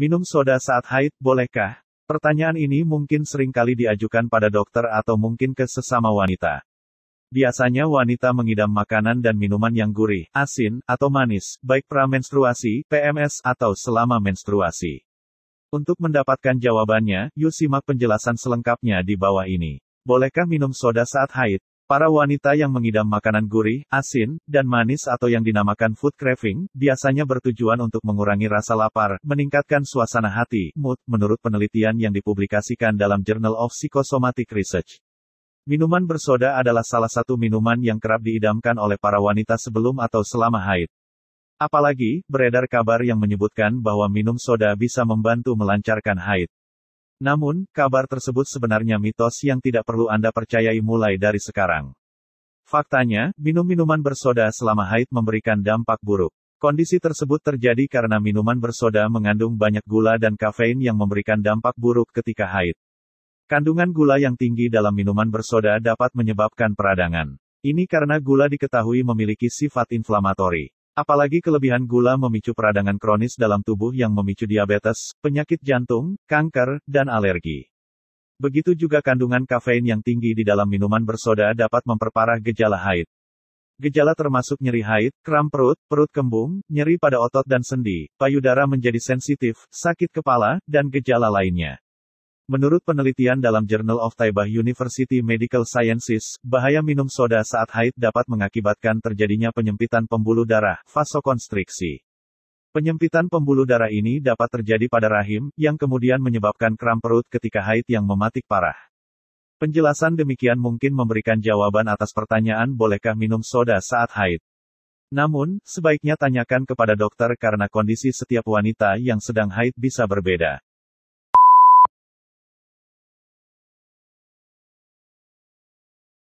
Minum soda saat haid, bolehkah? Pertanyaan ini mungkin sering kali diajukan pada dokter atau mungkin ke sesama wanita. Biasanya wanita mengidam makanan dan minuman yang gurih, asin, atau manis, baik pramenstruasi, PMS, atau selama menstruasi. Untuk mendapatkan jawabannya, yuk simak penjelasan selengkapnya di bawah ini. Bolehkah minum soda saat haid? Para wanita yang mengidam makanan gurih, asin, dan manis atau yang dinamakan food craving, biasanya bertujuan untuk mengurangi rasa lapar, meningkatkan suasana hati, mood, menurut penelitian yang dipublikasikan dalam Journal of Psychosomatic Research. Minuman bersoda adalah salah satu minuman yang kerap diidamkan oleh para wanita sebelum atau selama haid. Apalagi, beredar kabar yang menyebutkan bahwa minum soda bisa membantu melancarkan haid. Namun, kabar tersebut sebenarnya mitos yang tidak perlu Anda percayai mulai dari sekarang. Faktanya, minum minuman bersoda selama haid memberikan dampak buruk. Kondisi tersebut terjadi karena minuman bersoda mengandung banyak gula dan kafein yang memberikan dampak buruk ketika haid. Kandungan gula yang tinggi dalam minuman bersoda dapat menyebabkan peradangan. Ini karena gula diketahui memiliki sifat inflamatori. Apalagi kelebihan gula memicu peradangan kronis dalam tubuh yang memicu diabetes, penyakit jantung, kanker, dan alergi. Begitu juga kandungan kafein yang tinggi di dalam minuman bersoda dapat memperparah gejala haid. Gejala termasuk nyeri haid, kram perut, perut kembung, nyeri pada otot dan sendi, payudara menjadi sensitif, sakit kepala, dan gejala lainnya. Menurut penelitian dalam Journal of Taibah University Medical Sciences, bahaya minum soda saat haid dapat mengakibatkan terjadinya penyempitan pembuluh darah, vasokonstriksi. Penyempitan pembuluh darah ini dapat terjadi pada rahim, yang kemudian menyebabkan kram perut ketika haid yang mematik parah. Penjelasan demikian mungkin memberikan jawaban atas pertanyaan bolehkah minum soda saat haid. Namun, sebaiknya tanyakan kepada dokter karena kondisi setiap wanita yang sedang haid bisa berbeda.